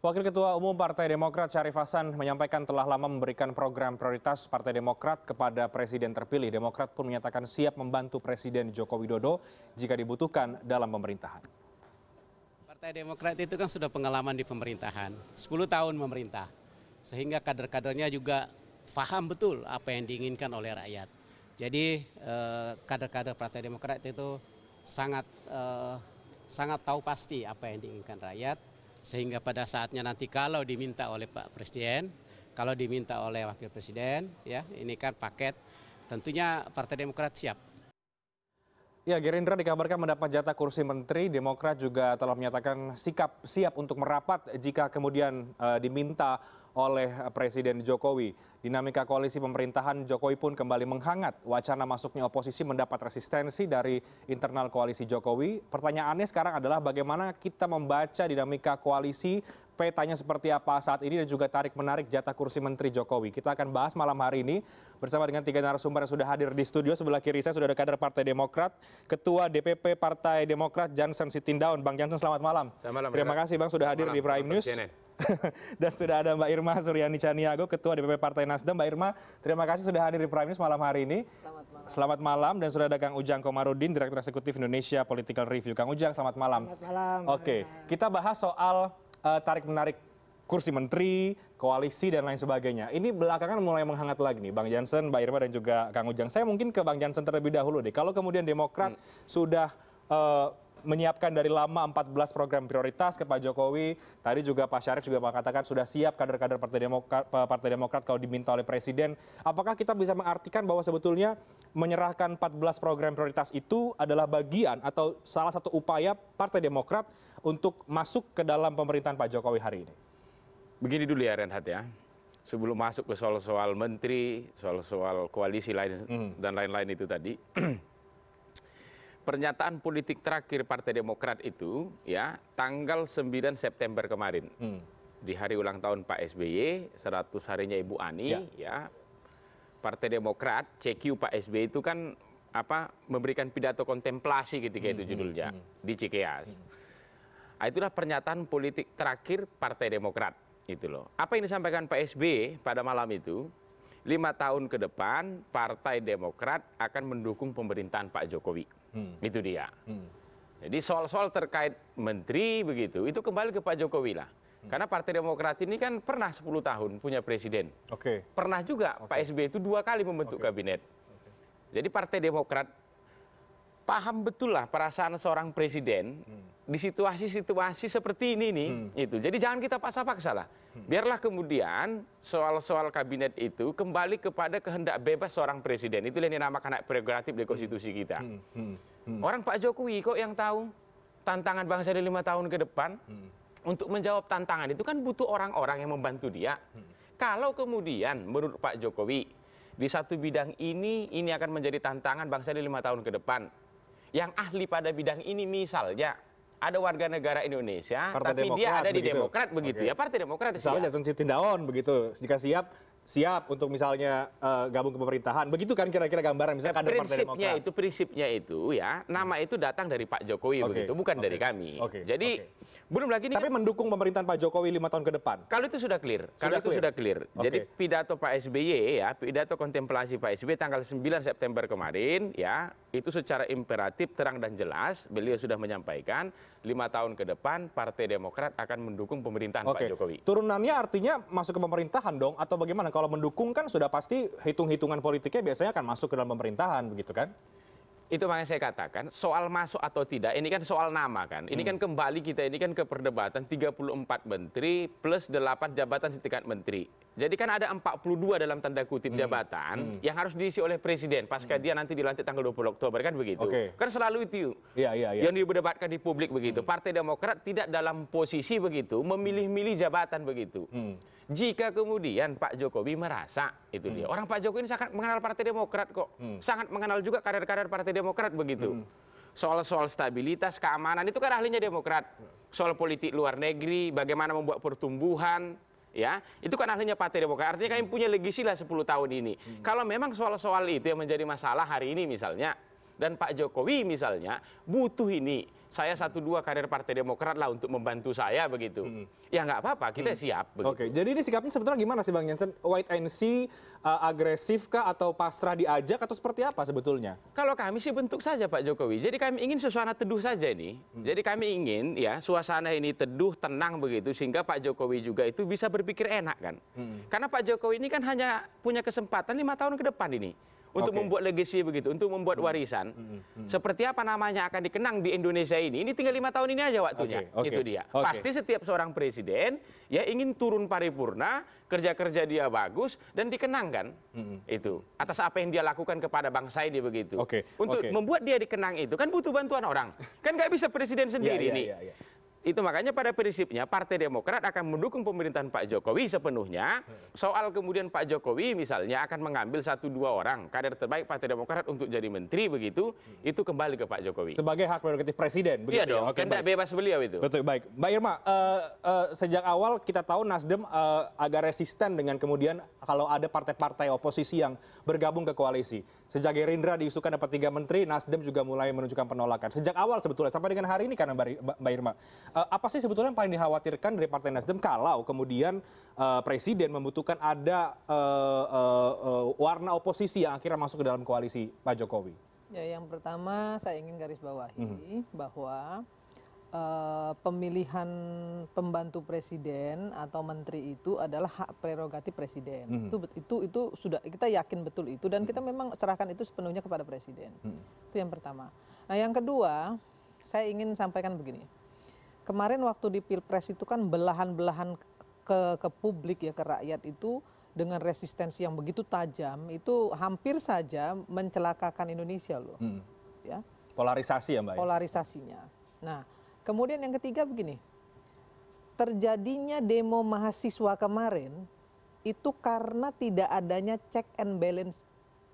Wakil Ketua Umum Partai Demokrat Syarif Hasan menyampaikan telah lama memberikan program prioritas Partai Demokrat kepada Presiden terpilih. Demokrat pun menyatakan siap membantu Presiden Joko Widodo jika dibutuhkan dalam pemerintahan. Partai Demokrat itu kan sudah pengalaman di pemerintahan, 10 tahun memerintah. Sehingga kader-kadernya juga paham betul apa yang diinginkan oleh rakyat. Jadi eh, kader-kader eh, Partai Demokrat itu sangat eh, sangat tahu pasti apa yang diinginkan rakyat sehingga pada saatnya nanti kalau diminta oleh Pak Presiden, kalau diminta oleh Wakil Presiden, ya ini kan paket tentunya Partai Demokrat siap. Ya, Gerindra dikabarkan mendapat jatah kursi menteri. Demokrat juga telah menyatakan sikap siap untuk merapat jika kemudian uh, diminta oleh eh, Presiden Jokowi. Dinamika koalisi pemerintahan Jokowi pun kembali menghangat. Wacana masuknya oposisi mendapat resistensi dari internal koalisi Jokowi. Pertanyaannya sekarang adalah bagaimana kita membaca dinamika koalisi, petanya seperti apa saat ini dan juga tarik-menarik jatah kursi Menteri Jokowi. Kita akan bahas malam hari ini bersama dengan tiga narasumber yang sudah hadir di studio. Sebelah kiri saya sudah ada kader Partai Demokrat, Ketua DPP Partai Demokrat Jansen Sitindaun. Bang Jansen selamat malam. Selamat malam. Terima kasih Bang sudah hadir malam, di Prime News. dan sudah ada Mbak Irma Suryani Caniago, Ketua DPP Partai Nasdem. Mbak Irma, terima kasih sudah hadir di Prime News malam hari ini. Selamat malam. Selamat malam dan sudah ada Kang Ujang Komarudin, Direktur Eksekutif Indonesia Political Review. Kang Ujang, selamat malam. Selamat malam. Oke, okay. kita bahas soal uh, eh, tarik menarik kursi menteri, koalisi dan lain sebagainya. Ini belakangan mulai menghangat lagi nih Bang Jansen, Mbak Irma dan juga Kang Ujang. Saya mungkin ke Bang Jansen terlebih dahulu deh. Kalau kemudian Demokrat hmm. sudah uh, menyiapkan dari lama 14 program prioritas ke Pak Jokowi. Tadi juga Pak Syarif juga mengatakan sudah siap kader-kader Partai Demokrat, Partai Demokrat kalau diminta oleh Presiden. Apakah kita bisa mengartikan bahwa sebetulnya menyerahkan 14 program prioritas itu adalah bagian atau salah satu upaya Partai Demokrat untuk masuk ke dalam pemerintahan Pak Jokowi hari ini? Begini dulu ya Renhat ya. Sebelum masuk ke soal-soal menteri, soal-soal koalisi lain hmm. dan lain-lain itu tadi. pernyataan politik terakhir partai demokrat itu ya tanggal sembilan september kemarin hmm. di hari ulang tahun pak sby seratus harinya ibu ani ya, ya partai demokrat cq pak sby itu kan apa memberikan pidato kontemplasi ketika gitu, itu hmm, hmm, judulnya di cikeas nah, itulah pernyataan politik terakhir partai demokrat itu loh apa yang disampaikan pak sby pada malam itu lima tahun ke depan Partai Demokrat akan mendukung pemerintahan Pak Jokowi. Hmm. itu dia hmm. jadi soal soal terkait menteri begitu itu kembali ke pak jokowi lah hmm. karena partai demokrat ini kan pernah sepuluh tahun punya presiden oke pernah juga pak sby itu dua kali membentuk kabinet jadi partai demokrat paham betul lah perasaan seorang presiden di situasi-situasi seperti ini nih hmm. itu. Jadi jangan kita paksa-paksa lah. Hmm. Biarlah kemudian soal-soal kabinet itu kembali kepada kehendak bebas seorang presiden. Itu yang dinamakan hak prerogatif di hmm. konstitusi kita. Hmm. Hmm. Hmm. Orang Pak Jokowi kok yang tahu tantangan bangsa di lima tahun ke depan hmm. untuk menjawab tantangan itu kan butuh orang-orang yang membantu dia. Hmm. Kalau kemudian menurut Pak Jokowi di satu bidang ini ini akan menjadi tantangan bangsa di lima tahun ke depan yang ahli pada bidang ini misalnya ada warga negara Indonesia Partai tapi Demokrat, dia ada di Demokrat begitu okay. ya Partai Demokrat Misalnya Jason iya. Sitindaon begitu jika siap siap untuk misalnya eh, gabung ke pemerintahan. Begitu kan kira-kira gambaran misalnya kader Partai Demokrat. itu prinsipnya itu ya, nama hmm. itu datang dari Pak Jokowi okay. begitu, bukan okay. dari kami. Okay. Jadi okay. belum lagi ini Tapi kan, mendukung pemerintahan Pak Jokowi lima tahun ke depan. Kalau itu sudah clear. Sudah kalau clear. itu sudah clear. Okay. Jadi pidato Pak SBY ya, pidato kontemplasi Pak SBY tanggal 9 September kemarin ya, itu secara imperatif terang dan jelas beliau sudah menyampaikan lima tahun ke depan Partai Demokrat akan mendukung pemerintahan Oke. Pak Jokowi. Turunannya artinya masuk ke pemerintahan dong atau bagaimana? Kalau mendukung kan sudah pasti hitung-hitungan politiknya biasanya akan masuk ke dalam pemerintahan begitu kan? itu makanya saya katakan soal masuk atau tidak ini kan soal nama kan ini kan hmm. kembali kita ini kan ke perdebatan 34 menteri plus 8 jabatan setingkat menteri jadi kan ada 42 dalam tanda kutip hmm. jabatan hmm. yang harus diisi oleh presiden pasca hmm. dia nanti dilantik tanggal 20 Oktober kan begitu okay. kan selalu itu yeah, yeah, yeah. yang iya, iya, iya. diperdebatkan di publik begitu hmm. Partai Demokrat tidak dalam posisi begitu memilih-milih jabatan begitu hmm. Jika kemudian Pak Jokowi merasa itu hmm. dia. Orang Pak Jokowi ini sangat mengenal Partai Demokrat kok. Hmm. Sangat mengenal juga kader-kader Partai Demokrat begitu. Hmm. Soal-soal hmm. stabilitas, keamanan itu kan ahlinya Demokrat. Soal politik luar negeri, bagaimana membuat pertumbuhan, ya itu kan ahlinya partai demokrat artinya kami hmm. punya legasi lah 10 tahun ini hmm. kalau memang soal-soal itu yang menjadi masalah hari ini misalnya dan Pak Jokowi misalnya butuh ini saya satu dua karir Partai Demokrat lah untuk membantu saya begitu. Hmm. Ya nggak apa-apa, kita hmm. siap. Begitu. Oke, jadi ini sikapnya sebetulnya gimana sih Bang Jensen? White and see, uh, agresif kah atau pasrah diajak atau seperti apa sebetulnya? Kalau kami sih bentuk saja Pak Jokowi. Jadi kami ingin suasana teduh saja ini. Hmm. Jadi kami ingin ya suasana ini teduh, tenang begitu sehingga Pak Jokowi juga itu bisa berpikir enak kan. Hmm. Karena Pak Jokowi ini kan hanya punya kesempatan lima tahun ke depan ini untuk okay. membuat legacy begitu, untuk membuat hmm. warisan. Hmm, hmm. Hmm. Seperti apa namanya akan dikenang di Indonesia ini? Ini tinggal lima tahun ini aja waktunya, okay. Okay. itu dia. Okay. Pasti setiap seorang presiden ya ingin turun paripurna, kerja-kerja dia bagus dan dikenangkan hmm, hmm. itu atas apa yang dia lakukan kepada bangsa ini begitu. Okay. Untuk okay. membuat dia dikenang itu kan butuh bantuan orang, kan nggak bisa presiden ya, sendiri yeah, yeah, nih. Yeah, yeah itu makanya pada prinsipnya Partai Demokrat akan mendukung pemerintahan Pak Jokowi sepenuhnya. Soal kemudian Pak Jokowi misalnya akan mengambil satu dua orang kader terbaik Partai Demokrat untuk jadi menteri begitu, itu kembali ke Pak Jokowi. Sebagai hak prerogatif presiden begitu. Iya ya? dong, ya? Oke, kan bebas beliau itu. Betul, baik. Mbak Irma, uh, uh, sejak awal kita tahu Nasdem uh, agak resisten dengan kemudian kalau ada partai-partai oposisi yang bergabung ke koalisi. Sejak Gerindra diusulkan dapat tiga menteri, Nasdem juga mulai menunjukkan penolakan. Sejak awal sebetulnya sampai dengan hari ini karena Mbak Irma Eh, apa sih sebetulnya yang paling dikhawatirkan dari partai nasdem kalau kemudian eh, presiden membutuhkan ada eh, warna oposisi yang akhirnya masuk ke dalam koalisi pak jokowi ya yang pertama saya ingin garis bawahi mhm. bahwa pemilihan pembantu presiden atau menteri itu adalah hak prerogatif presiden mhm. itu itu itu sudah kita yakin betul itu dan kita mhm. memang serahkan itu sepenuhnya kepada presiden itu yang pertama nah yang kedua saya ingin sampaikan begini kemarin waktu di pilpres itu kan belahan belahan ke publik ya ke rakyat itu dengan resistensi yang begitu tajam itu hampir saja mencelakakan Indonesia loh hmm. ya polarisasi ya mbak ya? polarisasinya nah kemudian yang ketiga begini terjadinya demo mahasiswa kemarin itu karena tidak adanya check and balance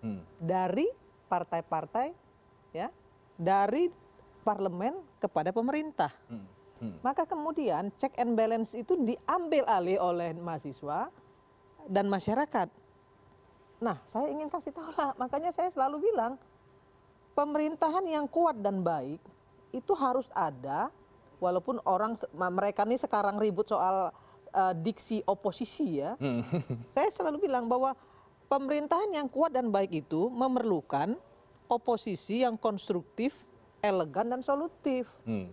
hmm. dari partai-partai ya dari parlemen kepada pemerintah. Hmm. Hmm. maka kemudian check and balance itu diambil alih oleh mahasiswa dan masyarakat. Nah, saya ingin kasih tahu lah, makanya saya selalu bilang pemerintahan yang kuat dan baik itu harus ada walaupun orang mereka ini sekarang ribut soal uh, diksi oposisi ya. Hmm. saya selalu bilang bahwa pemerintahan yang kuat dan baik itu memerlukan oposisi yang konstruktif, elegan dan solutif. Hmm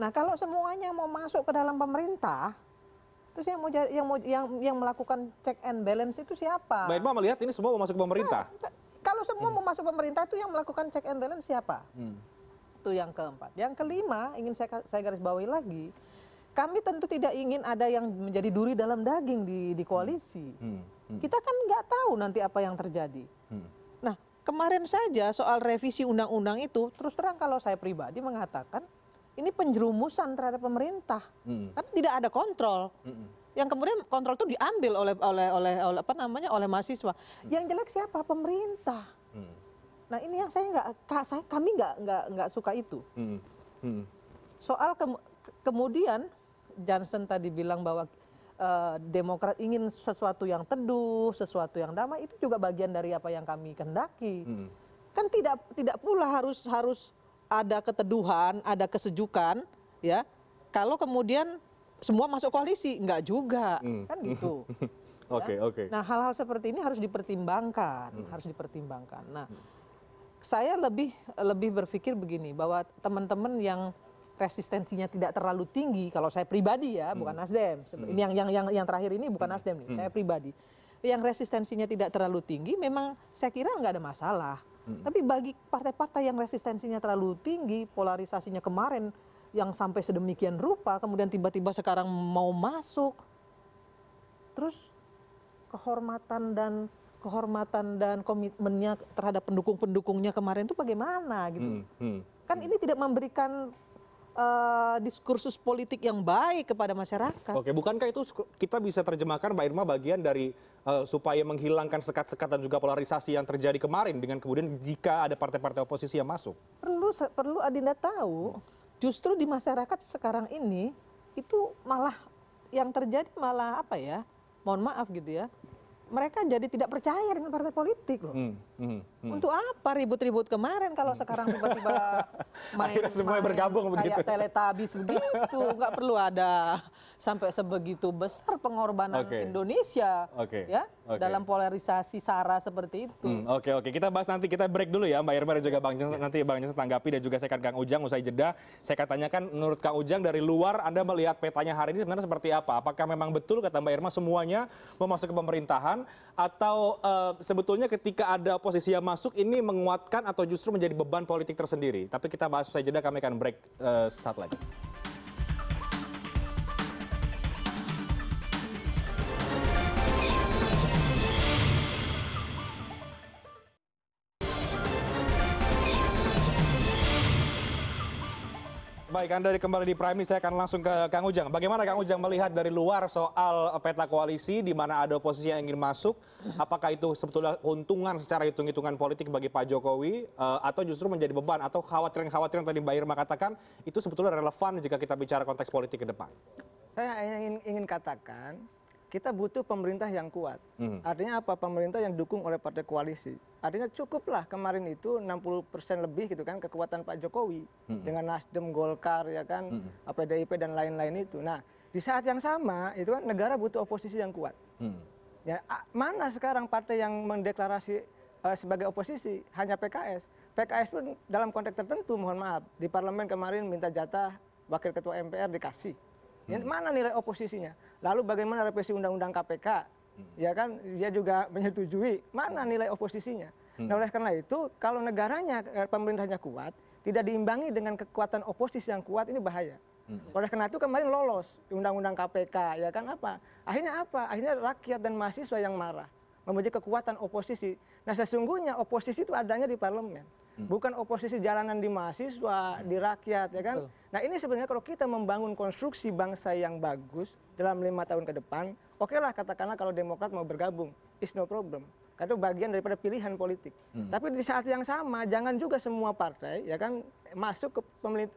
Nah, kalau semuanya mau masuk ke dalam pemerintah, terus yang mau yang mau yang yang melakukan check and balance itu siapa? Mbak Irma melihat ini semua mau masuk ke pemerintah. Nah, kalau semua hmm. mau masuk pemerintah itu yang melakukan check and balance siapa? Hmm. Itu yang keempat. Yang kelima ingin saya saya garis bawahi lagi, kami tentu tidak ingin ada yang menjadi duri dalam daging di di koalisi. Hmm. Hmm. hmm. Kita kan nggak tahu nanti apa yang terjadi. Hmm. Nah, kemarin saja soal revisi undang-undang itu terus terang kalau saya pribadi mengatakan ini penjerumusan terhadap pemerintah hmm. karena tidak ada kontrol hmm. yang kemudian kontrol itu diambil oleh oleh oleh apa namanya oleh mahasiswa hmm. yang jelek siapa pemerintah nah ini yang saya nggak saya kami nggak nggak nggak suka itu soal ke, kemudian Johnson tadi bilang bahwa eh, Demokrat ingin sesuatu yang teduh sesuatu yang damai itu juga bagian dari apa yang kami kendaki kan tidak tidak pula harus harus ada keteduhan, ada kesejukan, ya. Kalau kemudian semua masuk koalisi, enggak juga, hmm. kan gitu. Oke, ya? oke. Okay, okay. Nah, hal-hal seperti ini harus dipertimbangkan, hmm. harus dipertimbangkan. Nah, hmm. saya lebih lebih berpikir begini bahwa teman-teman yang resistensinya tidak terlalu tinggi kalau saya pribadi ya hmm. bukan Nasdem ini hmm. yang yang yang yang terakhir ini bukan hmm. Nasdem nih hmm. saya pribadi yang resistensinya tidak terlalu tinggi memang saya kira nggak ada masalah tapi bagi partai-partai yang resistensinya terlalu tinggi polarisasinya kemarin yang sampai sedemikian rupa kemudian tiba-tiba sekarang mau masuk terus kehormatan dan kehormatan dan komitmennya terhadap pendukung pendukungnya kemarin itu bagaimana gitu hmm, hmm, kan hmm. ini tidak memberikan uh, diskursus politik yang baik kepada masyarakat. Oke, bukankah itu kita bisa terjemahkan Mbak Irma bagian dari uh, supaya menghilangkan sekat-sekat dan juga polarisasi yang terjadi kemarin dengan kemudian jika ada partai-partai oposisi yang masuk? Perlu perlu Adinda tahu, justru di masyarakat sekarang ini itu malah yang terjadi malah apa ya? Mohon maaf gitu ya mereka jadi tidak percaya dengan partai politik loh. Hmm, hmm, hmm. Untuk apa ribut-ribut kemarin kalau sekarang tiba-tiba main, semua main bergabung kayak begitu. teletabis begitu, nggak perlu ada sampai sebegitu besar pengorbanan okay. Indonesia okay. ya okay. dalam polarisasi sara seperti itu. Oke hmm, oke, okay, okay. kita bahas nanti kita break dulu ya Mbak Irma dan juga Bang Jens nanti Bang Jens tanggapi dan juga saya akan Kang Ujang usai jeda. Saya akan tanyakan menurut Kang Ujang dari luar Anda melihat petanya hari ini sebenarnya seperti apa? Apakah memang betul kata Mbak Irma semuanya mau masuk ke pemerintahan atau eh, sebetulnya ketika ada oposisi yang masuk ini menguatkan atau justru menjadi beban politik tersendiri tapi kita bahas usai jeda kami akan break eh, sesaat lagi baik anda kembali di prime saya akan langsung ke kang ujang bagaimana kang ujang melihat dari luar soal peta koalisi di mana ada oposisi yang ingin masuk apakah itu sebetulnya keuntungan secara hitung hitungan politik bagi pak jokowi eh, atau justru menjadi beban atau khawatiran khawatiran tadi mbak irma katakan itu sebetulnya relevan jika kita bicara konteks politik ke depan saya ingin, ingin katakan kita butuh pemerintah yang kuat. Hmm. Artinya apa? Pemerintah yang dukung oleh partai koalisi. Artinya cukuplah kemarin itu 60 persen lebih gitu kan kekuatan Pak Jokowi hmm. dengan Nasdem, Golkar ya kan, hmm. PDIP dan lain-lain itu. Nah di saat yang sama itu kan negara butuh oposisi yang kuat. Hmm. Ya, mana sekarang partai yang mendeklarasi uh, sebagai oposisi hanya PKS. PKS pun dalam konteks tertentu mohon maaf di parlemen kemarin minta jatah wakil ketua MPR dikasih. Ya, hmm. Mana nilai oposisinya? lalu bagaimana revisi undang undang kpk hmm. ya kan dia juga menyetujui mana hmm. nilai oposisinya hmm. nah oleh karena itu kalau negaranya eh, pemerintahnya kuat tidak diimbangi dengan kekuatan oposisi yang kuat ini bahaya oleh karena itu kemarin lolos undang undang kpk ya kan apa akhirnya apa akhirnya rakyat dan mahasiswa yang marah Memuji kekuatan oposisi nah sesungguhnya oposisi itu adanya di parlemen Hmm. bukan oposisi jalanan di mahasiswa hmm. di rakyat ya kan nah ini sebenarnya kalau kita membangun konstruksi bangsa yang bagus dalam lima tahun ke depan oke lah katakanlah kalau demokrat mau bergabung is no problem karena itu bagian daripada pilihan politik hmm. tapi di saat yang sama jangan juga semua partai ya kan masuk ke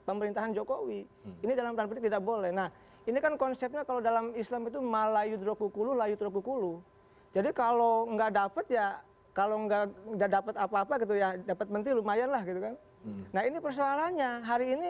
pemerintahan Jokowi ini dalam tanda tidak boleh nah ini kan konsepnya kalau dalam Islam itu malayudrokukulu layudrokukulu jadi kalau nggak dapet ya kalau nggak dapat apa-apa gitu ya dapat menteri lumayan lah gitu kan hmm. nah ini persoalannya hari ini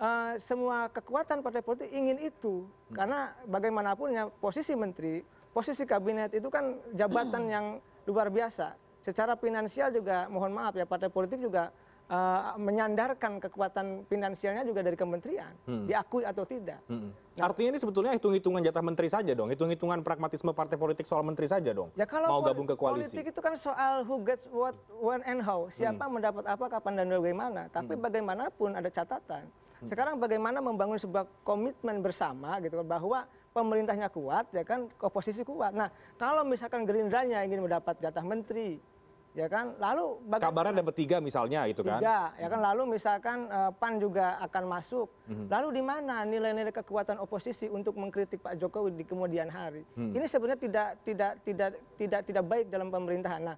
uh, semua kekuatan partai politik ingin itu hmm. karena bagaimanapun ya posisi menteri posisi kabinet itu kan jabatan yang luar biasa secara finansial juga mohon maaf ya partai politik juga Eh, menyandarkan kekuatan finansialnya juga dari kementerian, hmm. diakui atau tidak. Hmm. Nah, Artinya ini sebetulnya hitung-hitungan jatah menteri saja dong, hitung-hitungan pragmatisme partai politik soal menteri saja dong. Ya kalau mau gabung ke koalisi. Politik itu kan soal who gets what, when and how, hmm. siapa mendapat apa, kapan dan bagaimana. Tapi bagaimanapun ada catatan. Sekarang bagaimana membangun sebuah komitmen bersama gitu bahwa pemerintahnya kuat ya kan oposisi kuat. Nah, kalau misalkan Gerindranya ingin mendapat jatah menteri, ya kan lalu kabarnya dapat tiga misalnya itu kan tiga ya kan lalu misalkan uh, pan juga akan masuk mhm. lalu di mana nilai-nilai kekuatan oposisi untuk mengkritik Pak Jokowi di kemudian hari hmm. ini sebenarnya tidak tidak tidak tidak tidak baik dalam pemerintahan nah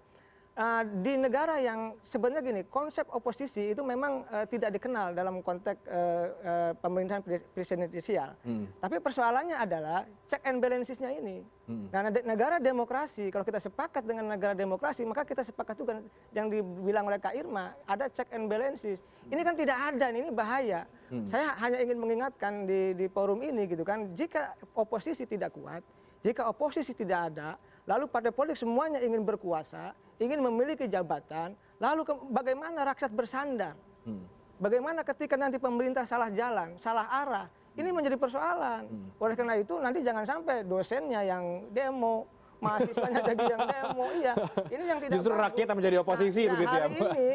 Eh, di negara yang sebenarnya gini konsep oposisi itu memang eh, tidak dikenal dalam konteks eh, pemerintahan presidensial hmm. tapi persoalannya adalah check and balancesnya ini hmm. nah negara demokrasi kalau kita sepakat dengan negara demokrasi maka kita sepakat juga yang dibilang oleh Kak Irma ada check and balances hmm. ini kan tidak ada ini bahaya saya hanya ingin mengingatkan di, di forum ini gitu kan jika oposisi tidak kuat jika oposisi tidak ada lalu partai politik semuanya ingin berkuasa ingin memiliki jabatan lalu bagaimana rakyat bersandar hmm. bagaimana ketika nanti pemerintah salah jalan salah arah ini hmm. menjadi persoalan hmm. oleh karena itu nanti jangan sampai dosennya yang demo mahasiswanya jadi yang demo iya ini yang tidak justru rakyat menjadi oposisi nah, begitu ya ini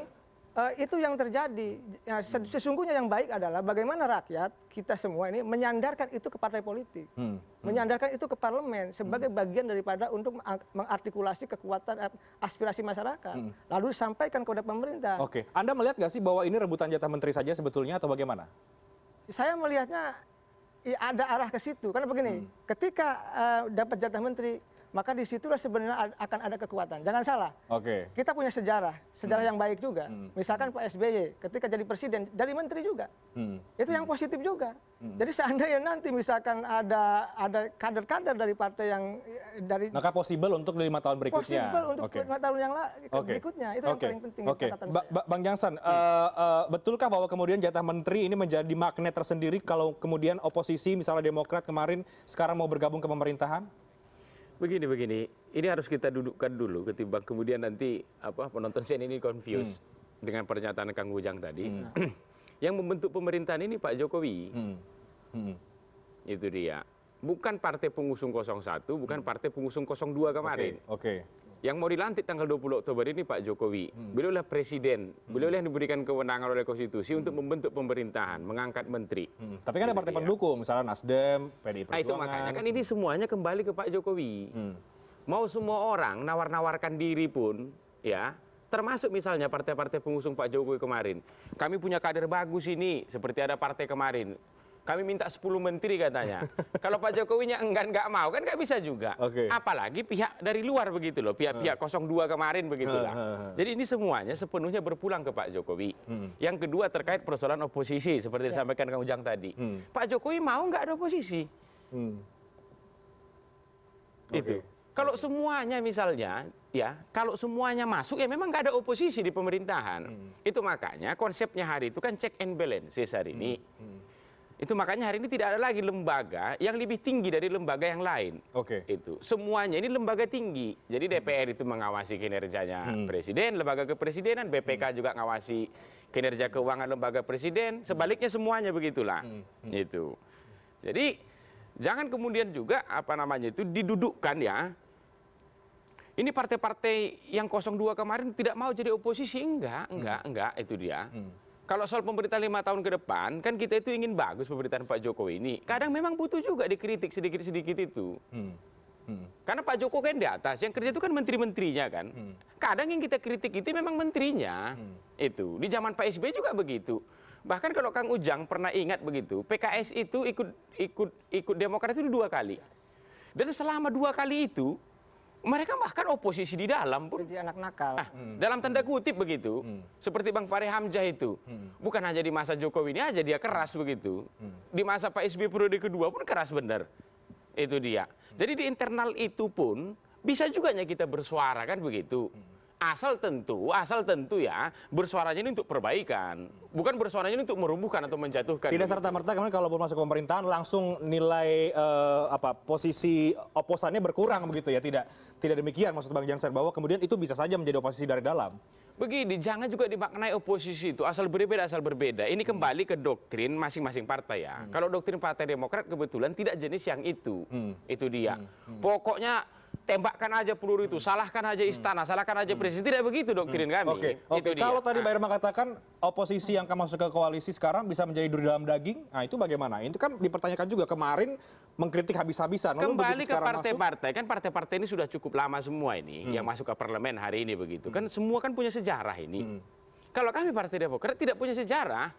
Eh, itu yang terjadi. Ya, hmm. sesungguhnya yang baik adalah bagaimana rakyat kita semua ini menyandarkan itu ke partai politik, hmm. Hmm. menyandarkan itu ke parlemen sebagai hmm. bagian daripada untuk mengartikulasi kekuatan aspirasi masyarakat, hmm. lalu disampaikan kepada pemerintah. Oke, Anda melihat nggak sih bahwa ini rebutan jatah menteri saja sebetulnya atau bagaimana? Saya melihatnya ya ada arah ke situ karena begini, hmm. ketika uh, dapat jatah menteri maka disitulah sebenarnya akan ada kekuatan. Jangan salah. Oke. Okay. Kita punya sejarah, sejarah hmm. yang baik juga. Hmm. Misalkan Pak SBY ketika jadi presiden, jadi menteri juga. Hmm. Itu yang hmm. positif juga. Hmm. Jadi seandainya nanti misalkan ada ada kader-kader dari partai yang dari maka possible untuk lima tahun berikutnya. Possible untuk okay. lima tahun yang okay. berikutnya itu okay. yang paling penting. Okay. Ba ba Bang Jansan, hmm. uh, uh, betulkah bahwa kemudian jatah menteri ini menjadi magnet tersendiri kalau kemudian oposisi misalnya Demokrat kemarin sekarang mau bergabung ke pemerintahan? begini begini ini harus kita dudukkan dulu ketimbang kemudian nanti apa penonton CNN ini confuse hmm. dengan pernyataan kang ujang tadi hmm. yang membentuk pemerintahan ini pak jokowi hmm. itu dia bukan partai pengusung 01, bukan partai pengusung 02 kemarin oke yang mau dilantik tanggal 20 oktober ini Pak Jokowi. Hmm. beliau adalah presiden, hmm. beliau yang diberikan kewenangan oleh konstitusi untuk hmm. membentuk pemerintahan, mengangkat menteri. Hmm. Tapi kan ada gitu, partai ya. pendukung, misalnya Nasdem, PDI Perjuangan. Nah, itu makanya kan ini semuanya kembali ke Pak Jokowi. Hmm. Mau semua orang nawar-nawarkan diri pun, ya termasuk misalnya partai-partai pengusung Pak Jokowi kemarin. Kami punya kader bagus ini, seperti ada partai kemarin kami minta 10 menteri katanya. Kalau Pak Jokowinya enggan enggak mau kan nggak bisa juga. Okay. Apalagi pihak dari luar begitu loh, pihak-pihak 02 kemarin begitulah. Jadi ini semuanya sepenuhnya berpulang ke Pak Jokowi. Hmm. Yang kedua terkait persoalan oposisi seperti ya. disampaikan Kang Ujang tadi. Hmm. Pak Jokowi mau nggak ada oposisi? Hmm. Okay. Itu. Kalau semuanya misalnya ya kalau semuanya masuk ya memang nggak ada oposisi di pemerintahan. Hmm. Itu makanya konsepnya hari itu kan check and balance hari hmm. ini. Hmm. Hmm. Itu makanya hari ini tidak ada lagi lembaga yang lebih tinggi dari lembaga yang lain. Oke. Okay. Itu semuanya ini lembaga tinggi. Jadi DPR hmm. itu mengawasi kinerjanya hmm. presiden, lembaga kepresidenan, BPK hmm. juga mengawasi kinerja keuangan lembaga presiden. Hmm. Sebaliknya semuanya begitulah. Hmm. Hmm. Itu. Jadi jangan kemudian juga apa namanya itu didudukkan ya. Ini partai-partai yang 02 kemarin tidak mau jadi oposisi enggak, enggak, hmm. enggak itu dia. Hmm kalau soal pemerintahan lima tahun ke depan, kan kita itu ingin bagus pemerintahan Pak Jokowi ini. Kadang memang butuh juga dikritik sedikit-sedikit itu. Hmm. Hmm. Karena Pak Jokowi kan di atas, yang kerja itu kan menteri-menterinya kan. Hmm. Kadang yang kita kritik itu memang menterinya. Hmm. Itu. Di zaman Pak SBY juga begitu. Bahkan kalau Kang Ujang pernah ingat begitu, PKS itu ikut ikut ikut Demokrat itu dua kali. Dan selama dua kali itu, mereka bahkan oposisi di dalam pun jadi anak nakal. Nah, hmm. Dalam tanda kutip begitu. Hmm. Seperti Bang Fahri Hamzah itu. Hmm. Bukan hanya di masa Jokowi ini aja dia keras begitu. Hmm. Di masa Pak SBY periode kedua pun keras benar. Itu dia. Hmm. Jadi di internal itu pun bisa juga kita bersuara kan begitu. Hmm asal tentu, asal tentu ya, bersuaranya ini untuk perbaikan, bukan bersuaranya ini untuk merubuhkan atau menjatuhkan. Tidak serta merta kemudian kalau masuk pemerintahan langsung nilai uh, apa posisi oposannya berkurang begitu ya, tidak tidak demikian maksud Bang Jansen bahwa kemudian itu bisa saja menjadi oposisi dari dalam. Begini, jangan juga dimaknai oposisi itu asal berbeda asal berbeda. Ini hmm. kembali ke doktrin masing-masing partai ya. Hmm. Kalau doktrin Partai Demokrat kebetulan tidak jenis yang itu. Hmm. Itu dia. Hmm. Hmm. Pokoknya tembakkan aja peluru itu, salahkan aja hmm. istana, salahkan aja hmm. presiden. Tidak begitu doktrin hmm. kami. Oke. Okay. Okay. Kalau tadi ah. Mbak Irma katakan oposisi yang akan masuk ke koalisi sekarang bisa menjadi duri dalam daging, nah itu bagaimana? Itu kan dipertanyakan juga kemarin mengkritik habis-habisan. Kembali ke partai-partai, kan partai-partai ini sudah cukup lama semua ini hmm. yang masuk ke parlemen hari ini begitu. Kan hmm. semua kan punya sejarah ini. Hmm. Kalau kami Partai Demokrat tidak punya sejarah,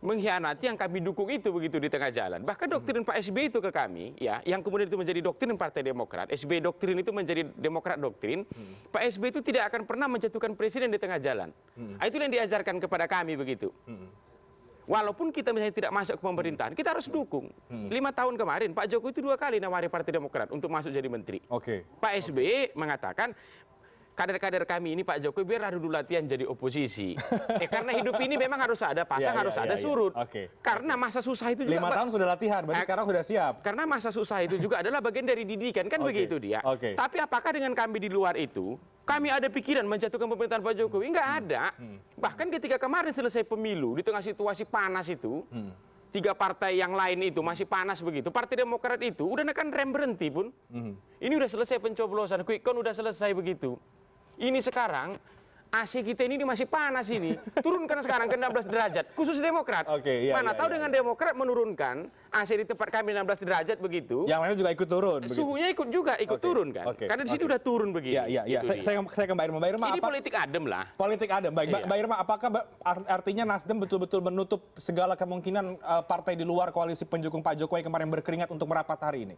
mengkhianati yang kami dukung itu begitu di tengah jalan. Bahkan hmm. doktrin Pak SBY itu ke kami, ya, yang kemudian itu menjadi doktrin Partai Demokrat. SBY doktrin itu menjadi Demokrat doktrin. Hmm. Pak SBY itu tidak akan pernah menjatuhkan presiden di tengah jalan. Hmm. Nah, itu yang diajarkan kepada kami begitu. Hmm. Walaupun kita misalnya tidak masuk ke pemerintahan, hmm. kita harus dukung. Hmm. Lima tahun kemarin Pak Jokowi itu dua kali nawari Partai Demokrat untuk masuk jadi menteri. Okay. Pak SBY okay. mengatakan kader-kader kami ini Pak Jokowi biar dulu latihan jadi oposisi. eh, karena hidup ini memang harus ada pasang, yeah, ya, harus yeah, ada yeah, surut. Okay. Karena masa susah itu juga... Lima tahun sudah latihan, berarti eh, sekarang sudah siap. Karena masa susah itu juga adalah bagian dari didikan, kan okay. begitu dia. Okay. Tapi apakah dengan kami di luar itu, kami ada pikiran menjatuhkan pemerintahan Pak Jokowi? Enggak hmm. ada. Hmm. Bahkan ketika kemarin selesai pemilu, di tengah situasi panas itu, hmm. tiga partai yang lain itu masih panas begitu. Partai Demokrat itu udah nekan rem berhenti pun. Hmm. Ini udah selesai pencoblosan, quick count udah selesai begitu. Ini sekarang AC kita ini masih panas ini. Turunkan sekarang ke 16 derajat, khusus Demokrat. Okay, iya, Mana iya, tahu iya. dengan iya. Demokrat menurunkan AC di tempat kami 16 derajat begitu. Yang lain juga ikut turun. Suhunya ikut juga, ikut okay, turun kan. Okay, Karena di sini okay. udah turun begini. ya, ya. Gitu Saya, saya, saya ke Mbak Irma. ini apa? politik adem lah. Politik adem. Baik, iya. Mbak Irma, apakah artinya Nasdem betul-betul menutup segala kemungkinan eh, partai di luar koalisi pendukung Pak Jokowi kemarin berkeringat untuk merapat hari ini?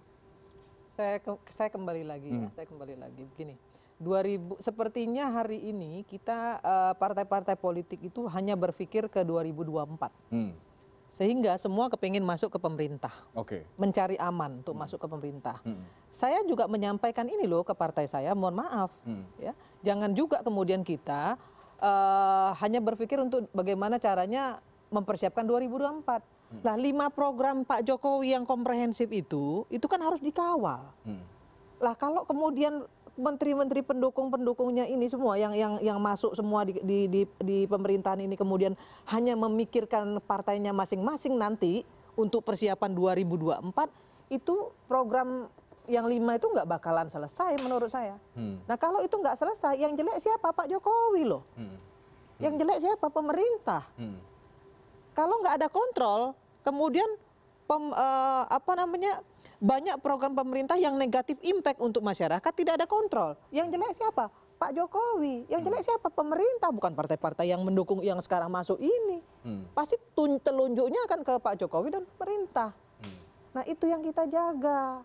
saya ke, saya kembali lagi ya, hmm. ya, saya kembali lagi begini. 2000 sepertinya hari ini kita eh, partai-partai uh, politik itu hanya berpikir ke 2024. Hmm. Sehingga semua kepingin masuk ke pemerintah. Oke. Okay. Mencari aman untuk hmm. masuk ke pemerintah. Hmm. Saya juga menyampaikan ini loh ke partai saya, mohon maaf hmm. ya. Jangan juga kemudian kita uh, hanya berpikir untuk bagaimana caranya mempersiapkan 2024 nah lima program pak jokowi yang komprehensif itu itu kan harus dikawal hmm. lah kalau kemudian menteri menteri pendukung pendukungnya ini semua yang yang yang masuk semua di, di, di, di pemerintahan ini kemudian hanya memikirkan partainya masing-masing nanti untuk persiapan 2024 itu program yang lima itu nggak bakalan selesai menurut saya. Hmm. Nah kalau itu nggak selesai, yang jelek siapa Pak Jokowi loh. Hmm. Hmm. Yang jelek siapa pemerintah. Hmm. Kalau nggak ada kontrol, kemudian eh, apa namanya banyak program pemerintah yang negatif impact untuk masyarakat tidak ada kontrol yang jelek siapa pak jokowi yang hmm. jelek siapa pemerintah bukan partai partai yang mendukung yang sekarang masuk ini hmm. pasti telunjuknya akan ke pak jokowi dan pemerintah hmm. nah itu yang kita jaga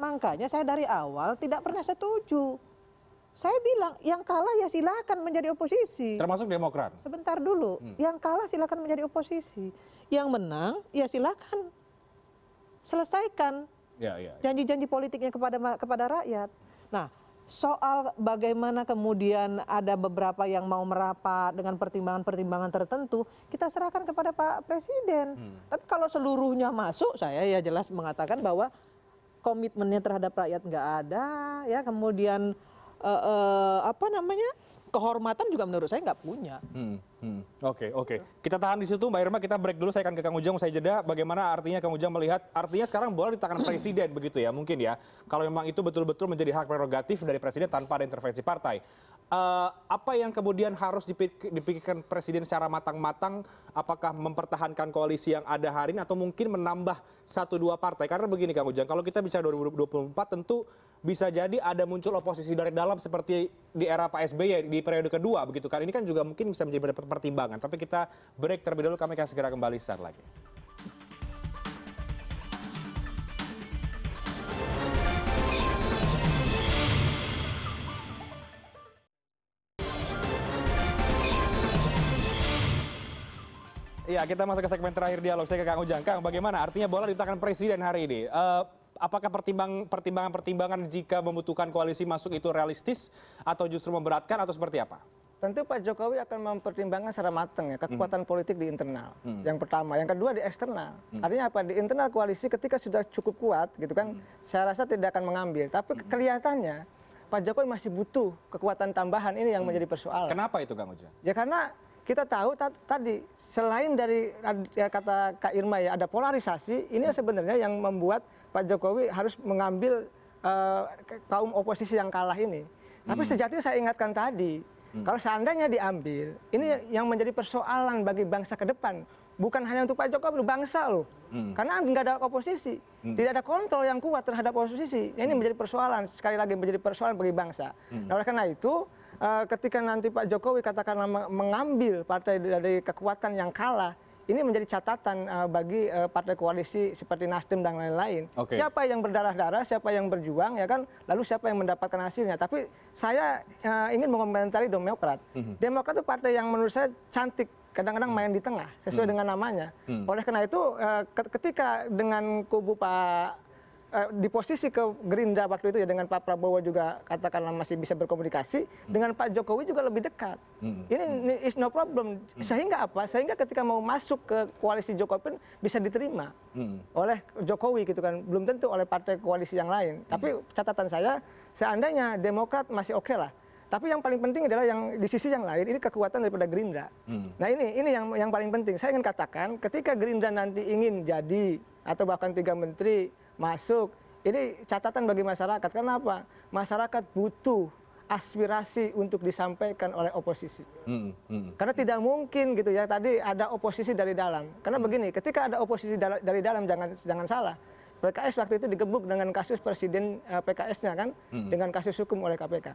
makanya saya dari awal tidak pernah setuju saya bilang yang kalah ya silakan menjadi oposisi. Termasuk Demokrat. Sebentar dulu, hmm. yang kalah silakan menjadi oposisi. Yang menang ya silakan selesaikan janji-janji ya, yeah, ya. janji-janji politiknya kepada kepada rakyat. Nah, soal bagaimana kemudian ada beberapa yang mau merapat dengan pertimbangan-pertimbangan tertentu, kita serahkan kepada Pak Presiden. Hmm. Tapi kalau seluruhnya masuk, saya ya jelas mengatakan bahwa komitmennya terhadap rakyat nggak ada, ya kemudian Eh, eh, apa namanya kehormatan juga menurut saya nggak punya hmm. Hmm. oke oke kita tahan di situ mbak irma kita break dulu saya akan ke kang ujang Saya jeda bagaimana artinya kang ujang melihat artinya sekarang boleh di tangan presiden begitu ya mungkin ya kalau memang itu betul betul menjadi hak prerogatif dari presiden tanpa ada intervensi partai eh, apa yang kemudian harus dipikirkan presiden secara matang-matang apakah mempertahankan koalisi yang ada hari ini atau mungkin menambah satu dua partai karena begini kang ujang kalau kita bicara 2024 tentu bisa jadi ada muncul oposisi dari dalam seperti di era Pak SBY di periode kedua begitu kan ini kan juga mungkin bisa menjadi pertimbangan. Tapi kita break terlebih dahulu, kami akan segera kembali saat lagi. Ya, kita masuk ke segmen terakhir dialog. Saya ke Kang Ujang. Kang, bagaimana artinya bola tangan presiden hari ini? Uh, apakah pertimbang, pertimbangan-pertimbangan jika membutuhkan koalisi masuk itu realistis atau justru memberatkan atau seperti apa? tentu Pak Jokowi akan mempertimbangkan secara matang ya kekuatan hmm. politik di internal. Hmm. Yang pertama, yang kedua di eksternal. Hmm. Artinya apa? Di internal koalisi ketika sudah cukup kuat gitu kan, hmm. saya rasa tidak akan mengambil. Tapi hmm. kelihatannya Pak Jokowi masih butuh kekuatan tambahan ini yang hmm. menjadi persoalan. Kenapa itu Kang Ujang? Ya karena kita tahu tadi selain dari ya, kata Kak Irma ya ada polarisasi, ini hmm. sebenarnya yang membuat Pak Jokowi harus mengambil uh, kaum oposisi yang kalah ini. Tapi hmm. sejatinya saya ingatkan tadi, Hmm. kalau seandainya diambil ini hmm. yang menjadi persoalan bagi bangsa ke depan bukan hanya untuk Pak Jokowi bangsa loh hmm. karena nggak ada oposisi tidak ada kontrol yang kuat terhadap oposisi ini menjadi persoalan sekali lagi menjadi persoalan bagi bangsa nah oleh karena itu eh, ketika nanti Pak Jokowi katakanlah mengambil partai dari kekuatan yang kalah ini menjadi catatan eh, bagi eh, partai koalisi seperti nasdem dan lain lain siapa yang berdarah darah siapa yang berjuang ya kan lalu siapa yang mendapatkan hasilnya tapi saya eh, ingin mengomentari demokrat mhm. demokrat itu partai yang menurut saya cantik kadang kadang main di tengah sesuai mhm. dengan namanya mhm. oleh karena itu ketika dengan kubu pak eh, di posisi ke Gerindra waktu itu ya dengan Pak Prabowo juga katakanlah masih bisa berkomunikasi dengan Pak Jokowi juga lebih dekat. Hmm. Ini hmm. is no problem. Hmm. Sehingga apa? Sehingga ketika mau masuk ke koalisi Jokowi pun bisa diterima hmm. oleh Jokowi gitu kan. Belum tentu oleh partai koalisi yang lain. Hmm. Tapi catatan saya seandainya Demokrat masih oke okay lah. Tapi yang paling penting adalah yang di sisi yang lain ini kekuatan daripada Gerindra. Hmm. Nah ini ini yang yang paling penting. Saya ingin katakan ketika Gerindra nanti ingin jadi atau bahkan tiga menteri masuk. Ini catatan bagi masyarakat. Kenapa? Masyarakat butuh aspirasi untuk disampaikan oleh oposisi. Hmm, hmm. Karena tidak mungkin gitu ya tadi ada oposisi dari dalam. Karena hmm. begini, ketika ada oposisi da dari dalam jangan jangan salah. PKS waktu itu digebuk dengan kasus presiden uh, eh, PKS-nya kan hmm. dengan kasus hukum oleh KPK.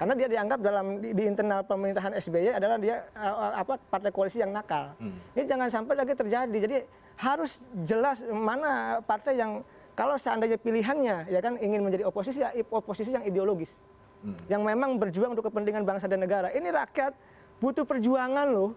Karena dia dianggap dalam di, di internal pemerintahan SBY adalah dia uh, apa partai koalisi yang nakal. Hmm. Ini jangan sampai lagi terjadi. Jadi harus jelas mana partai yang kalau seandainya pilihannya ya kan ingin menjadi oposisi ya oposisi yang ideologis. Hmm. Yang memang berjuang untuk kepentingan bangsa dan negara. Ini rakyat butuh perjuangan loh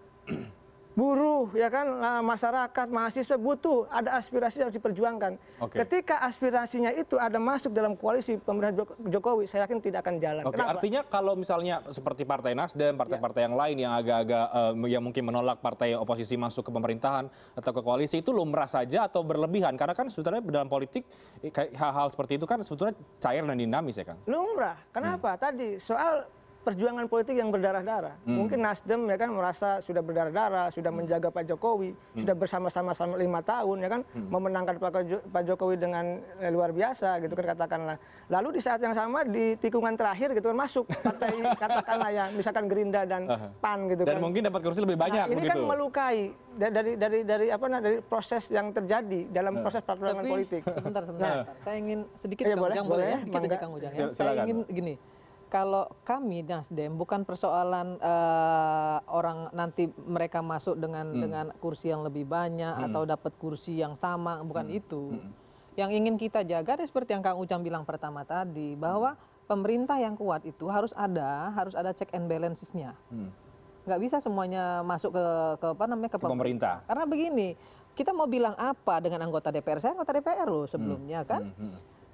buruh ya kan nah, masyarakat mahasiswa butuh ada aspirasi yang harus diperjuangkan. Okay. Ketika aspirasinya itu ada masuk dalam koalisi pemerintah Jokowi, saya yakin tidak akan jalan. Okay. Artinya kalau misalnya seperti Partai Nasdem, partai-partai ya. yang lain yang agak-agak uh, yang mungkin menolak partai oposisi masuk ke pemerintahan atau ke koalisi itu lumrah saja atau berlebihan karena kan sebetulnya dalam politik eh, hal-hal seperti itu kan sebetulnya cair dan dinamis ya, kan? Lumrah. Kenapa? Hmm. Tadi soal perjuangan politik yang berdarah darah. Hmm. Mungkin Nasdem ya kan merasa sudah berdarah darah, sudah hmm. menjaga Pak Jokowi, hmm. sudah bersama-sama selama lima tahun ya kan memenangkan Pak Jokowi dengan eh, luar biasa gitu kan katakanlah. Lalu di saat yang sama di tikungan terakhir gitu kan masuk partai katakanlah ya misalkan Gerindra dan PAN gitu kan. Dan mungkin dapat kursi lebih banyak. Nah, ini kan begitu. kan melukai dari dari dari apa nah, dari proses yang terjadi dalam nah. proses perjuangan politik. Sebentar sebentar. Nah. Saya ingin sedikit iya, ya, Kang boleh, boleh, boleh ya? Sedikit Ujang ya. Saya ingin gini kalau kami nasdem bukan persoalan eh, orang nanti mereka masuk dengan hmm. dengan kursi yang lebih banyak hmm. atau dapat kursi yang sama bukan hmm. itu yang ingin kita jaga seperti yang kang ujang bilang pertama tadi bahwa pemerintah yang kuat itu harus ada harus ada check and balancesnya nggak bisa semuanya masuk ke ke apa namanya ke, ke pemerintah karena begini kita mau bilang apa dengan anggota DPR saya anggota DPR loh sebelumnya kan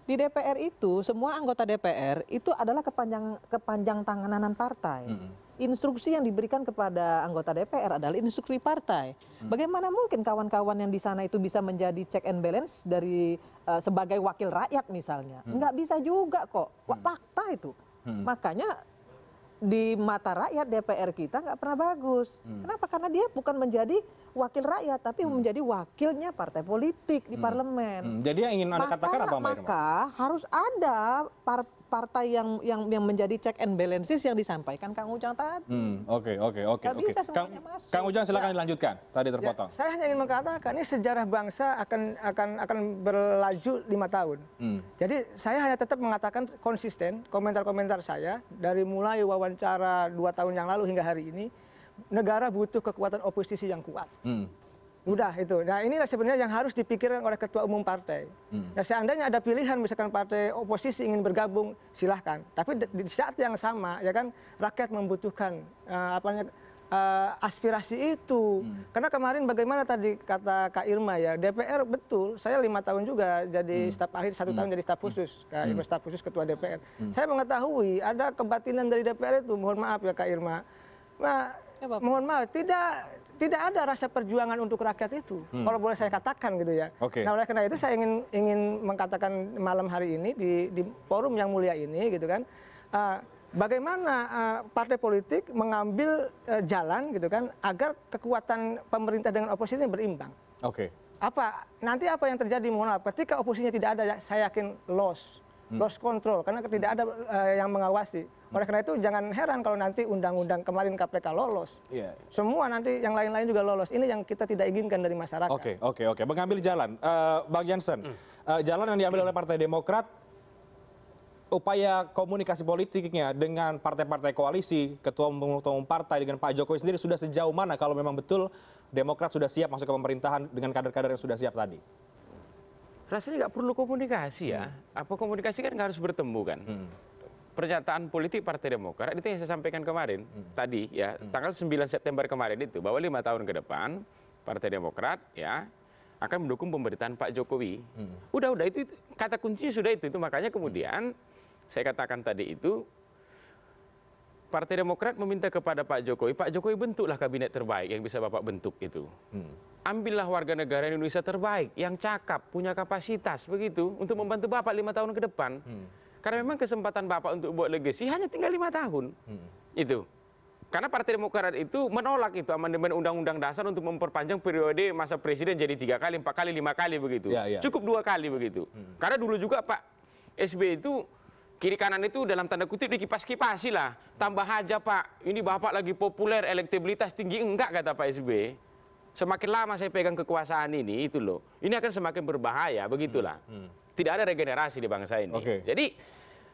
di DPR itu semua anggota DPR itu adalah kepanjang kepanjang tanganan partai. -hmm. Instruksi yang diberikan kepada anggota DPR adalah instruksi partai. Hmm. Bagaimana mungkin kawan-kawan yang di sana itu bisa menjadi check and balance dari uh, sebagai wakil rakyat misalnya? Hmm. Nggak bisa juga kok. Hmm. Fakta itu. Hmm. Makanya di mata rakyat DPR kita nggak pernah bagus. Hmm. Kenapa? Karena dia bukan menjadi wakil rakyat tapi hmm. menjadi wakilnya partai politik di hmm. parlemen. Hmm. Jadi yang ingin Anda katakan apa Mbak Irma? Maka harus ada par partai yang yang yang menjadi check and balances yang disampaikan Kang Ujang tadi. Oke oke oke oke. Kang, Ujang silakan ya. dilanjutkan. Tadi ya. terpotong. Ya, saya hanya ingin mengatakan ini sejarah bangsa akan akan akan berlaju lima tahun. Hmm. Jadi saya hanya tetap mengatakan konsisten komentar-komentar saya dari mulai wawancara dua tahun yang lalu hingga hari ini negara butuh kekuatan oposisi yang kuat. Hmm. Udah itu. Nah ini sebenarnya yang harus dipikirkan oleh ketua umum partai. Hmm. Nah seandainya ada pilihan misalkan partai oposisi ingin bergabung silahkan. Tapi di saat yang sama ya kan rakyat membutuhkan uh, eh, apanya uh, eh, aspirasi itu. Hmm. Karena kemarin bagaimana tadi kata Kak Irma ya DPR betul. Saya lima tahun juga jadi hmm. staf akhir satu hmm. tahun jadi staf khusus. Hmm. Kak Irma hmm. staf khusus ketua DPR. Hmm. Saya mengetahui ada kebatinan dari DPR itu. Mohon maaf ya Kak Irma. Nah, mohon maaf tidak tidak ada rasa perjuangan untuk rakyat itu hmm. kalau boleh saya katakan gitu ya okay. nah oleh karena itu saya ingin ingin mengatakan malam hari ini di di forum yang mulia ini gitu kan uh, bagaimana uh, partai politik mengambil uh, jalan gitu kan agar kekuatan pemerintah dengan oposisi ini berimbang oke okay. apa nanti apa yang terjadi mohon maaf ketika oposisinya tidak ada ya, saya yakin loss Hmm. lost control karena tidak ada eh, yang mengawasi. Hmm. Oleh karena itu jangan heran kalau nanti undang-undang kemarin KPK lolos. Yeah. Semua nanti yang lain-lain juga lolos. Ini yang kita tidak inginkan dari masyarakat. Oke, okay, oke, okay, oke. Okay. Mengambil jalan. Uh, Bang Jansen, mm. uh, eh, jalan yang diambil oleh Partai Demokrat upaya komunikasi politiknya dengan partai-partai koalisi, ketua ketua umum partai dengan Pak Jokowi sendiri sudah sejauh mana kalau memang betul Demokrat sudah siap masuk ke pemerintahan dengan kader-kader yang sudah siap tadi? rasanya nggak perlu komunikasi ya. Hmm. Apa komunikasi kan nggak harus bertemu kan. Hmm. Pernyataan politik Partai Demokrat itu yang saya sampaikan kemarin hmm. tadi ya hmm. tanggal 9 September kemarin itu bahwa lima tahun ke depan Partai Demokrat ya akan mendukung pemerintahan Pak Jokowi. Udah-udah hmm. Udah, udah, itu kata kuncinya sudah itu itu makanya kemudian hmm. saya katakan tadi itu Partai Demokrat meminta kepada Pak Jokowi, Pak Jokowi bentuklah kabinet terbaik yang bisa Bapak bentuk itu. Hmm. Ambillah warga negara Indonesia terbaik yang cakap, punya kapasitas begitu untuk membantu Bapak lima tahun ke depan. Hmm. Karena memang kesempatan Bapak untuk buat legasi hanya tinggal lima tahun. Hmm. Itu. Karena Partai Demokrat itu menolak itu amandemen Undang-Undang Dasar untuk memperpanjang periode masa presiden jadi tiga kali, empat kali, lima kali begitu. Ya, ya. Cukup dua kali begitu. Hmm. Karena dulu juga Pak SB itu kiri kanan itu dalam tanda kutip dikipas-kipasi lah. Tambah aja Pak, ini Bapak lagi populer, elektabilitas tinggi. Enggak kata Pak SB. Semakin lama saya pegang kekuasaan ini, itu loh. Ini akan semakin berbahaya, begitulah. Hmm. Hmm. Tidak ada regenerasi di bangsa ini. Okay. Jadi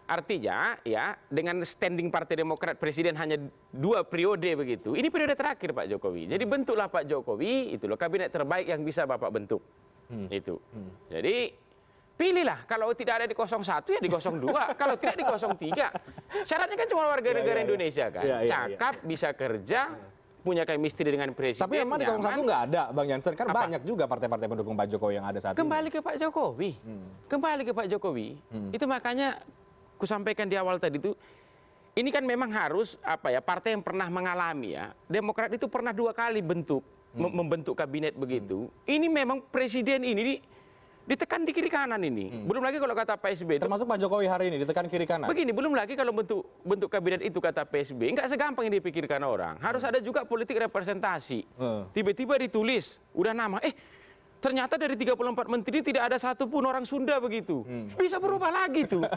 artinya ya dengan standing Partai Demokrat Presiden hanya dua periode begitu. Ini periode terakhir Pak Jokowi. Jadi bentuklah Pak Jokowi, itu loh kabinet terbaik yang bisa Bapak bentuk. Hmm. Itu. Hmm. Jadi Pilihlah, kalau tidak ada di 01 ya di 02, kalau tidak di 03. Syaratnya kan cuma warga ya, ya negara ya, ya. Indonesia kan. Ya, ya, ya. Cakap, ya. bisa kerja, punya chemistry dengan presiden. Tapi memang di 01 nggak ada Bang Jansen kan apa? banyak juga partai-partai pendukung Pak Jokowi yang ada saat Kembali ini. ke Pak Jokowi. Hmm. Kembali ke Pak Jokowi. Hmm. Itu makanya ku sampaikan di awal tadi itu ini kan memang harus apa ya partai yang pernah mengalami ya. Demokrat itu pernah dua kali bentuk hmm. membentuk kabinet begitu. Hmm. Ini memang presiden ini ditekan di kiri kanan ini. Hmm. Belum lagi kalau kata PSB itu termasuk Pak Jokowi hari ini ditekan kiri kanan. Begini, belum lagi kalau bentuk bentuk kabinet itu kata PSB, enggak segampang yang dipikirkan orang. Harus hmm. ada juga politik representasi. Hmm. Tiba-tiba hmm. ditulis udah nama, eh ternyata dari 34 menteri tidak ada satupun orang Sunda begitu. Hmm. Bisa berubah lagi tuh.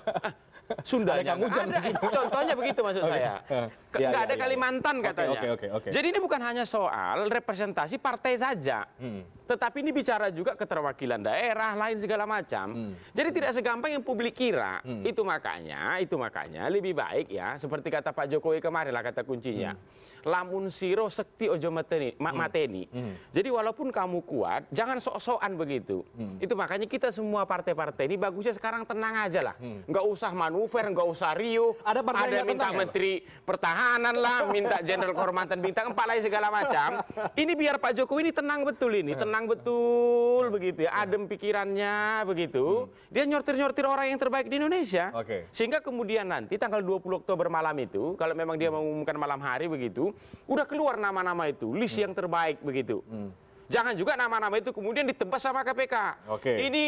Ah, Sunda ada, ada. contohnya begitu maksud okay. saya. Enggak eh, yeah, nggak ya, ada yeah, ya. Kalimantan yeah. katanya. Okay, okay, okay, okay. Jadi ini bukan hanya soal representasi partai saja. Hmm tetapi ini bicara juga keterwakilan daerah lain segala macam. Hmm. Jadi tidak segampang yang publik kira. Hmm. Itu makanya, itu makanya lebih baik ya seperti kata Pak Jokowi kemarin lah kata kuncinya. Hmm. Lamun siro sekti ojo mateni. hmm. mateni. Hmm. Jadi walaupun kamu kuat, jangan sok-sokan begitu. Hmm. Itu makanya kita semua partai-partai ini bagusnya sekarang tenang aja lah. Hmm. Nggak usah manuver, nggak usah rio Ada, ada minta menteri ya, pertahanan lah, minta jenderal kehormatan bintang empat lain segala macam. Ini biar Pak Jokowi ini tenang betul ini, hmm. tenang tenang betul begitu ya, adem pikirannya begitu. Hmm. Dia nyortir-nyortir orang yang terbaik di Indonesia. Okay. Sehingga kemudian nanti tanggal 20 Oktober malam itu, kalau memang dia hmm. mengumumkan malam hari begitu, udah keluar nama-nama itu, list hmm. yang terbaik begitu. Hmm. Jangan juga nama-nama itu kemudian ditebas sama KPK. Okay. Ini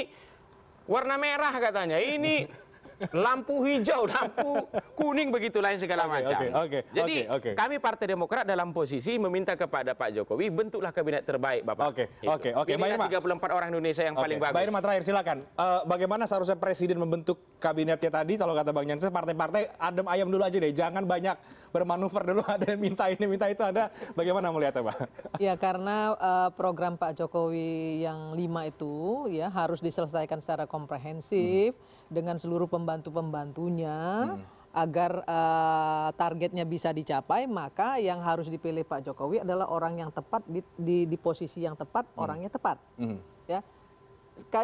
warna merah katanya. Ini lampu hijau, lampu kuning begitu lain segala okay, macam. Okay, okay, Jadi okay, okay. kami Partai Demokrat dalam posisi meminta kepada Pak Jokowi bentuklah kabinet terbaik, Bapak. Oke, gitu. oke, oke. Baik, empat orang Indonesia yang okay. paling bagus. Baik, Irma terakhir silakan. Uh, bagaimana seharusnya presiden membentuk kabinetnya tadi kalau kata Bang Jansen partai-partai adem ayam dulu aja deh, jangan banyak bermanuver dulu ada yang minta ini minta itu ada bagaimana melihatnya, Pak? Ya, karena uh, program Pak Jokowi yang lima itu ya harus diselesaikan secara komprehensif hmm. dengan seluruh pembangunan pembantu pembantunya hmm. agar eh, targetnya bisa dicapai maka yang harus dipilih Pak Jokowi adalah orang yang tepat di posisi yang tepat hmm. orangnya tepat hmm. ya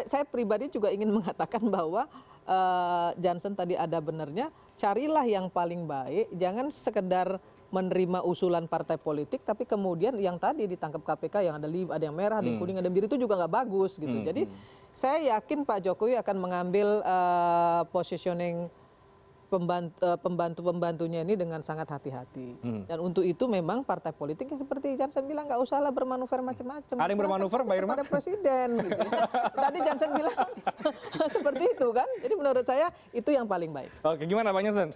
saya pribadi juga ingin mengatakan bahwa eh, Johnson tadi ada benarnya carilah yang paling baik jangan sekedar menerima usulan partai politik tapi kemudian yang tadi ditangkap KPK yang ada ada yang merah ada yang hmm. kuning ada yang biru itu juga nggak bagus gitu hmm, jadi hmm. saya yakin pak jokowi akan mengambil eh, positioning pembantu eh, pembantunya ini dengan sangat hati hati hmm. dan untuk itu memang partai politik yang seperti Jansen bilang nggak usahlah bermanuver macam-macam ada yang bermanuver Mbak Irma presiden gitu. Ya. tadi Jansen bilang seperti itu kan jadi menurut saya itu yang paling baik oke gimana Pak Johnson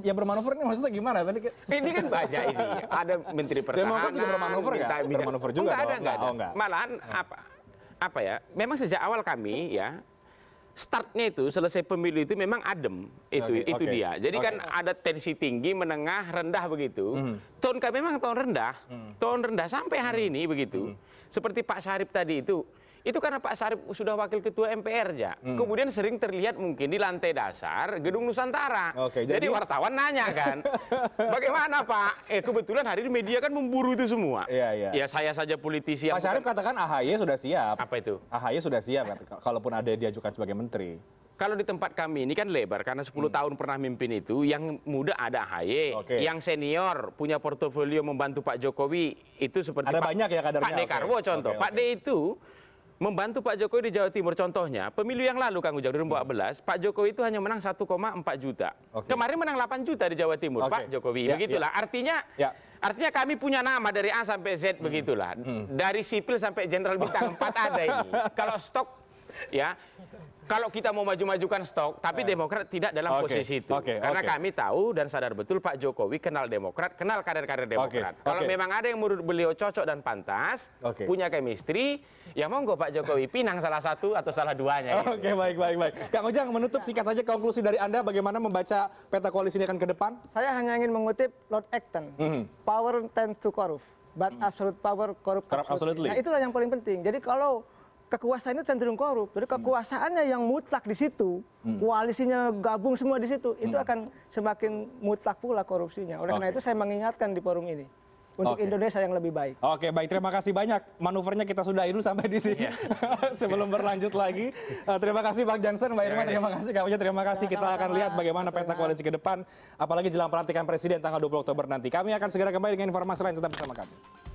yang bermanuver ini maksudnya gimana tadi ini kan banyak ini ada Menteri Pertahanan Demokrat juga bermanuver ya? bermanuver juga enggak ada enggak ada oh, malahan apa apa ya memang sejak awal kami ya startnya itu selesai pemilu itu memang adem itu okay, itu okay. dia jadi okay. kan ada tensi tinggi menengah rendah begitu mm. tahun kan memang tahun rendah mm. tahun rendah sampai hari mm. ini begitu mm. seperti Pak Sarip tadi itu itu karena Pak Sarip sudah wakil ketua MPR ya. Hmm. Kemudian sering terlihat mungkin di lantai dasar gedung Nusantara. Oke, jadi... jadi wartawan nanya kan, bagaimana Pak? Eh kebetulan hari ini media kan memburu itu semua. Iya iya. Ya saya saja politisi. Pak Sarip bukan... katakan AHY sudah siap. Apa itu? AHY sudah siap, kalaupun ada diajukan sebagai menteri kalau di tempat kami ini kan lebar karena 10 hmm. tahun pernah mimpin itu yang muda ada AHY, okay. yang senior punya portofolio membantu Pak Jokowi itu seperti ada Pak, banyak ya kadernya. Pak Dekarwo okay. contoh. Okay, okay. Pak D itu membantu Pak Jokowi di Jawa Timur contohnya pemilu yang lalu Kang Ujang 2014 Pak Jokowi itu hanya menang 1,4 juta. Okay. Kemarin menang 8 juta di Jawa Timur okay. Pak Jokowi. Ya, Begitulah. Ya. Artinya ya. Artinya kami punya nama dari A sampai Z hmm. begitulah. Hmm. Dari sipil sampai jenderal bintang 4 ada ini. Kalau stok ya kalau kita mau maju-majukan stok tapi ah. Demokrat tidak dalam okay. posisi itu okay. karena okay. kami tahu dan sadar betul Pak Jokowi kenal Demokrat kenal kader-kader Demokrat okay. kalau memang ada yang menurut beliau cocok dan pantas okay. punya chemistry ya monggo Pak Jokowi pinang salah satu atau salah duanya oke okay, baik baik baik Kang Ujang menutup singkat saja konklusi dari Anda bagaimana membaca peta koalisi ini akan ke depan saya hanya ingin mengutip Lord Acton mm -hmm. power tends to corrupt but mhm. absolute power corrupt, absolutely nah itulah yang paling penting jadi kalau kekuasaan itu cenderung korup. Jadi hmm. kekuasaannya yang mutlak di situ, hmm. koalisinya gabung semua di situ, itu hmm. akan semakin mutlak pula korupsinya. Oleh karena itu saya mengingatkan di forum ini untuk okay. Indonesia yang lebih baik. Oke, baik. Terima kasih banyak. Manuvernya kita sudah dulu sampai di sini. Yeah. Sebelum berlanjut lagi, uh, terima kasih Bang Jansen, Mbak Irma, iya, iya. terima kasih Kamu Uja, terima kasih. Kita akan lihat bagaimana peta koalisi ke depan, apalagi jelang pelantikan Presiden tanggal 20 Oktober nanti. Kami akan segera kembali dengan informasi lain tetap bersama kami.